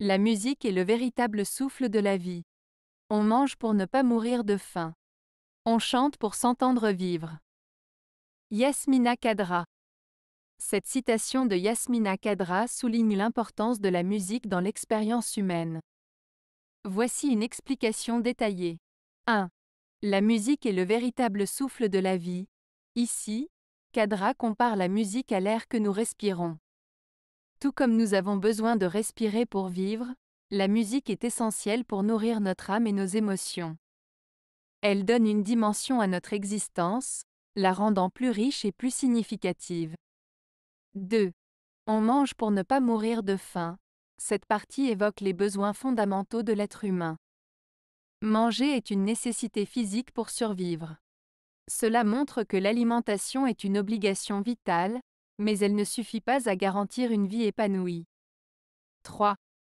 La musique est le véritable souffle de la vie. On mange pour ne pas mourir de faim. On chante pour s'entendre vivre. Yasmina Kadra. Cette citation de Yasmina Kadra souligne l'importance de la musique dans l'expérience humaine. Voici une explication détaillée. 1. La musique est le véritable souffle de la vie. Ici, Kadra compare la musique à l'air que nous respirons. Tout comme nous avons besoin de respirer pour vivre, la musique est essentielle pour nourrir notre âme et nos émotions. Elle donne une dimension à notre existence, la rendant plus riche et plus significative. 2. On mange pour ne pas mourir de faim. Cette partie évoque les besoins fondamentaux de l'être humain. Manger est une nécessité physique pour survivre. Cela montre que l'alimentation est une obligation vitale, mais elle ne suffit pas à garantir une vie épanouie. 3.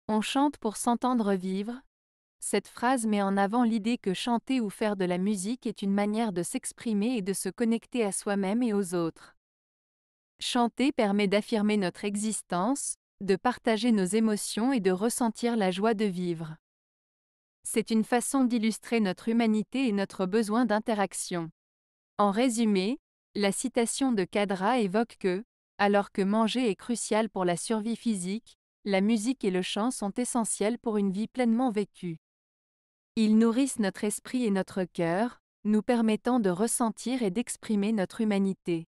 On chante pour s'entendre vivre. Cette phrase met en avant l'idée que chanter ou faire de la musique est une manière de s'exprimer et de se connecter à soi-même et aux autres. Chanter permet d'affirmer notre existence, de partager nos émotions et de ressentir la joie de vivre. C'est une façon d'illustrer notre humanité et notre besoin d'interaction. En résumé, la citation de Kadra évoque que alors que manger est crucial pour la survie physique, la musique et le chant sont essentiels pour une vie pleinement vécue. Ils nourrissent notre esprit et notre cœur, nous permettant de ressentir et d'exprimer notre humanité.